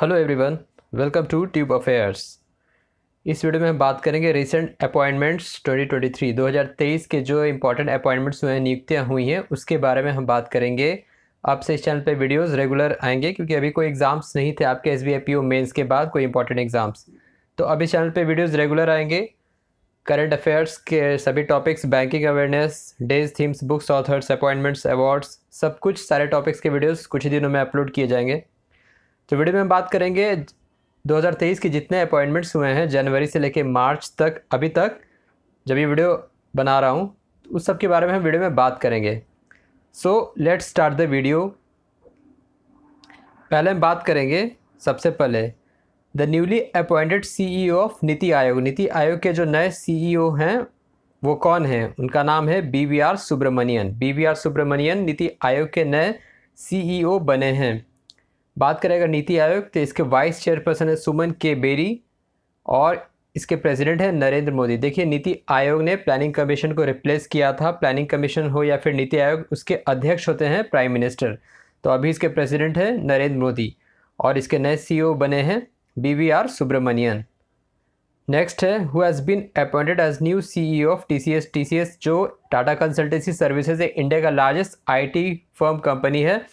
hello everyone welcome to tube affairs इस video में हम बात करेंगे रिसेंट अपॉइंटमेंट्स 2023 2023 के जो इम्पोर्टेंट अपॉइंटमेंट्स हुए हैं नियुक्तियाँ हुई हैं उसके बारे में हम बात करेंगे आपसे इस चैनल पे वीडियोस रेगुलर आएंगे क्योंकि अभी कोई एग्ज़ाम्स नहीं थे आपके एस बी मेंस के बाद कोई इंपॉर्टेंट एग्ज़ाम्स तो अभी चैनल पर वीडियोज़ रेगुलर आएंगे करंट अफेयर्स के सभी topics banking awareness days themes books authors appointments awards सब कुछ सारे टॉपिक्स के वीडियोज़ कुछ ही दिनों में अपलोड किए जाएंगे तो वीडियो में हम बात करेंगे 2023 के जितने अपॉइंटमेंट्स हुए हैं जनवरी से लेकर मार्च तक अभी तक जब ये वीडियो बना रहा हूँ तो उस सब के बारे में हम वीडियो में बात करेंगे so let start the video पहले हम बात करेंगे सबसे पहले the newly appointed CEO of NITI Aayog नीति आयोग के जो नए ओ e हैं वो कौन हैं उनका नाम है B V R Subrahmanyam B V R Subrahmanyam NITI Aayog के नए ओ e बने हैं बात करें अगर नीति आयोग तो इसके वाइस चेयरपर्सन है सुमन के बेरी और इसके प्रेसिडेंट हैं नरेंद्र मोदी देखिए नीति आयोग ने प्लानिंग कमीशन को रिप्लेस किया था प्लानिंग कमीशन हो या फिर नीति आयोग उसके अध्यक्ष होते हैं प्राइम मिनिस्टर तो अभी इसके प्रेसिडेंट हैं नरेंद्र मोदी और इसके नए सीईओ e बने हैं B V R Subrahmanyam next है who has been appointed as new CEO of C S जो टाटा कंसल्टेंसी सर्विसेज है इंडिया का लार्जेस्ट टी फर्म कंपनी है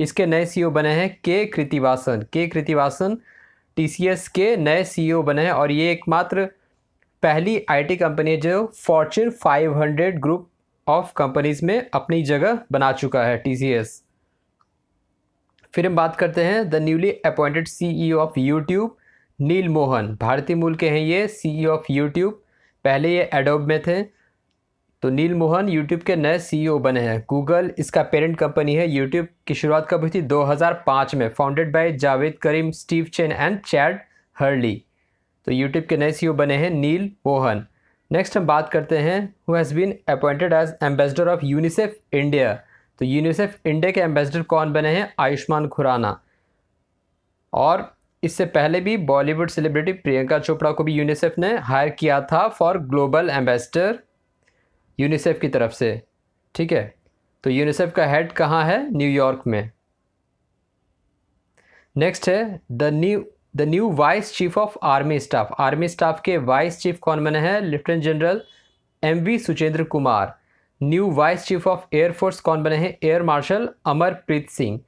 इसके नए सीईओ e बने हैं के कृतिवासन के कृतिवासन टीसीएस के नए सीईओ e बने हैं और ये एकमात्र पहली आईटी कंपनी है जो फॉर्चून 500 ग्रुप ऑफ कंपनीज में अपनी जगह बना चुका है टीसीएस फिर हम बात करते हैं the newly appointed CEO of YouTube Neal Mohan भारतीय मूल के हैं ये सीईओ ऑफ यूट्यूब पहले ये एडोब में थे तो नील मोहन यूट्यूब के नए सीईओ e बने हैं गूगल इसका पेरेंट कंपनी है यूट्यूब की शुरुआत कब हुई थी 2005 में founded by Jawed Karim Steve Chen and Chad Hurley तो यूट्यूब के नए सीईओ e बने हैं नील मोहन नेक्स्ट हम बात करते हैं who has been appointed as ambassador of UNICEF India तो यूनिसेफ इंडिया के एम्बेसडर कौन बने हैं आयुष्मान खुराना और इससे पहले भी बॉलीवुड सेलिब्रिटी प्रियंका चोपड़ा को भी यूनिसेफ ने हायर किया था फॉर ग्लोबल एम्बेसडर यूनिसेफ की तरफ से ठीक है तो यूनिसेफ का हेड कहाँ है न्यूयॉर्क में नेक्स्ट है the new the new vice chief of army staff army staff के वाइस चीफ कौन बने हैं lieutenant general M V Suchindra Kumar new vice chief of air force कौन बने हैं एयर मार्शल अमरप्रीत सिंह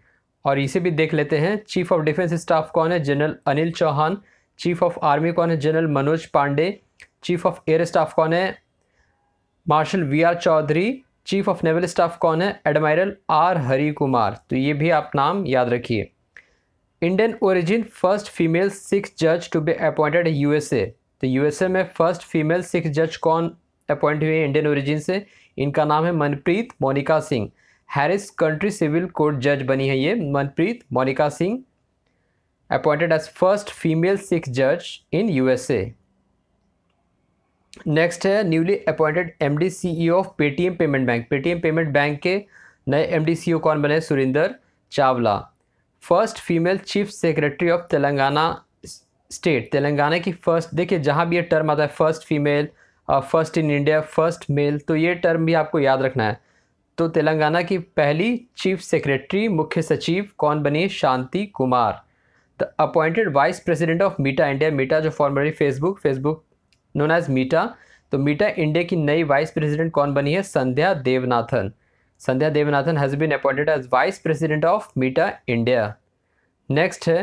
और इसे भी देख लेते हैं चीफ ऑफ डिफेंस स्टाफ कौन है general Anil Chauhan chief of army कौन है general Manoj Pande chief of air staff कौन है marshal V R Chaudhari chief of naval staff कौन है एडमायरल आर हरी कुमार तो ये भी आप नाम याद रखिए Indian origin first female Sikh जज टू बी अपॉइंटेड यूएसए तो यूएसए में फर्स्ट फीमेल सिक्स जज कौन अपॉइंट हुए इंडियन ओरिजिन से इनका नाम है Manpreet Monika Singh Harris county civil court जज बनी है ये Manpreet Monika Singh appointed as first female Sikh जज इन यूएसए नेक्स्ट है newly appointed M D C E of Paytm payment bank Paytm payment bank के नए एम डी सी ओ कौन बने Surendra Chawla first female chief secretary of Telangana state Telangana की first देखिए जहाँ भी ये टर्म आता है first female first in India first male तो ये टर्म भी आपको याद रखना है तो तेलंगाना की पहली चीफ सेक्रेटरी मुख्य सचिव कौन बनी Shanti Kumar the appointed vice president of Meta India Meta जो formerly Facebook Facebook known as Meta तो मीटा इंडिया की नई वाइस प्रेसिडेंट कौन बनी है Sandhya Devanathan Sandhya Devanathan has been appointed as vice president of Meta India next है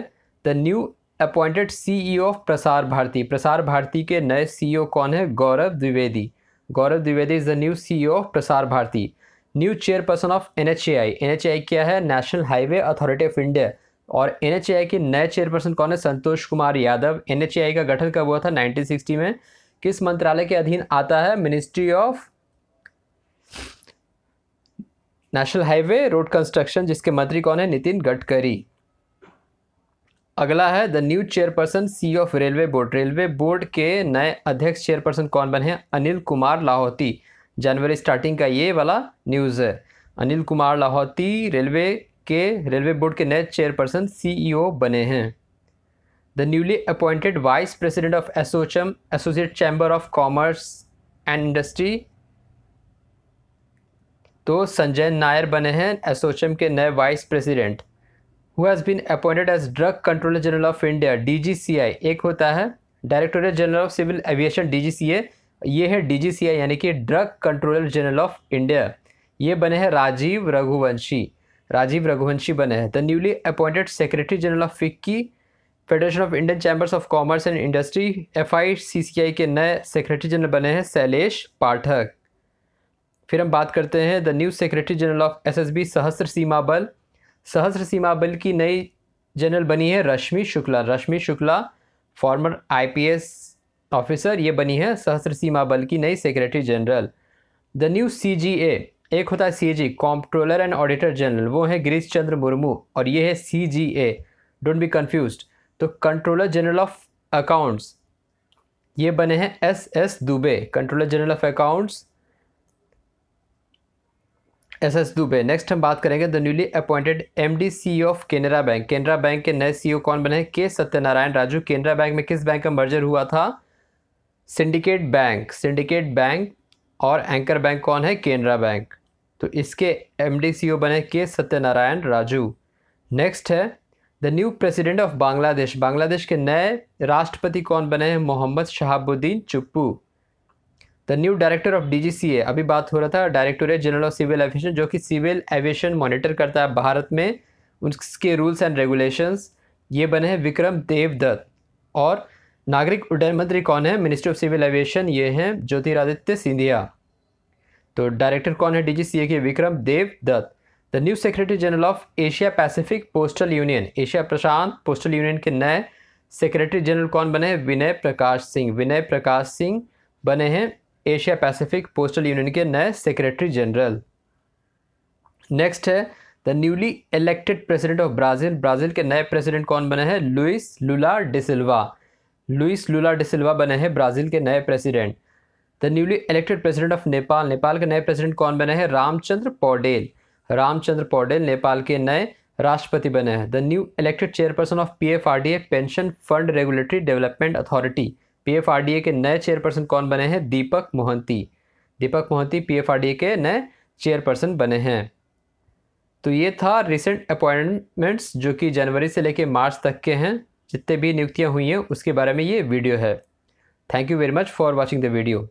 the new appointed CEO of Prasar Bharati प्रसार भारती के नए सी e कौन है Gaurav Dwivedi Gaurav Dwivedi is the new C of Prasar Bharati new chairperson of N H क्या है national highway authority of India और N के नए चेयरपर्सन कौन है संतोष कुमार यादव एन का गठन कब हुआ था 1960 में किस मंत्रालय के अधीन आता है ministry of national highway road construction जिसके मंत्री कौन है नितिन गडकरी अगला है the new chairperson C of railway board railway board के नए अध्यक्ष चेयरपर्सन कौन बने हैं अनिल कुमार लाहौती जनवरी स्टार्टिंग का ये वाला न्यूज़ है अनिल कुमार लाहौती रेलवे के रेलवे बोर्ड के नए चेयरपर्सन सीईओ e बने हैं the newly appointed vice president of ASSOCHAM associate chamber of commerce and industry तो संजय नायर बने हैं एसोचम के नए vice president who has been appointed as drug controller general of India DGCI एक होता है directorate general of civil aviation DGCA ये है डीजीसीआई यानी कि drug controller general of India ये बने हैं राजीव रघुवंशी राजीव रघुवंशी बने हैं the newly appointed secretary general of FICCI federation of Indian chambers of commerce and industry F I के नए सेक्रेटरी जनरल बने हैं शैलेश पाठक फिर हम बात करते हैं the new secretary general of S B Sashastra Seema बल सहस्र सीमा बल की नई जनरल बनी है Rashmi Shukla Rashmi Shukla former IPS officer ये बनी है सहस्र सीमा बल की नई secretary general the new CGA एक होता है C G comptroller and auditor general वो है गिरीश चंद्र मुर्मू और ये है C G A don't be confuse तो कंट्रोलर जनरल ऑफ अकाउंट्स ये बने हैं S S Dubey controller general of accounts S S Dubey next हम बात करेंगे the newly appointed M D C of Canara bank Canara bank के नए सी ओ e कौन बने के सत्यनारायण राजू केनरा बैंक में किस बैंक का मर्जर हुआ था सिंडिकेट बैंक सिंडिकेट बैंक और एंकर बैंक कौन है केनरा बैंक तो इसके एम डी बने के सत्यनारायण राजू नेक्स्ट है the new president of Bangladesh Bangladesh के नए राष्ट्रपति कौन बने हैं Mohammed Shahabuddin Chuppu the new director of A अभी बात हो रहा था directorate general of civil aviation जो कि सिविल एविएशन मॉनिटर करता है भारत में उसके रूल्स एंड रेगुलेशंस ये बने हैं विक्रम देवदत्त और नागरिक उड्डयन मंत्री कौन है मिनिस्टर ऑफ सिविल एविएशन ये हैं ज्योतिरादित्य सिंधिया तो डायरेक्टर कौन है डीजीसीए के Vikram Dev Dutt the new secretary general of Asia Pacific postal union Asia प्रशांत पोस्टल यूनियन के नए सेक्रेटरी जनरल कौन बने विनय प्रकाश सिंह विनय प्रकाश सिंह बने हैं एशिया पैसिफिक पोस्टल यूनियन के नए सेक्रेटरी जनरल नेक्स्ट है the newly elected president of Brazil Brazil के नए प्रेसिडेंट कौन बने हैं Luis Lula da Silva Luis Lula da Silva बने हैं ब्राज़ील के नए president the newly elected president of Nepal Nepal के नए प्रेसिडेंट कौन बने हैं रामचंद्र पौडेल रामचंद्र पौडेल नेपाल के नए राष्ट्रपति बने हैं the new elected chairperson of P F R D A pension fund regulatory development authority P F R D A के नए चेयरपर्सन कौन बने हैं Deepak Mohanty Deepak Mohanty P F R D A के नए चेयरपर्सन बने हैं तो ये था रिसेंट अपॉइंटमेंट्स जो कि जनवरी से लेकर मार्च तक के हैं जितने भी नियुक्तियाँ हुई हैं उसके बारे में ये वीडियो है thank you very much for watching the video